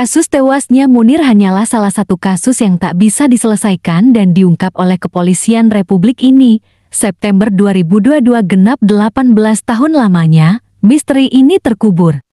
Kasus tewasnya Munir hanyalah salah satu kasus yang tak bisa diselesaikan dan diungkap oleh kepolisian Republik ini. September 2022 genap 18 tahun lamanya, misteri ini terkubur.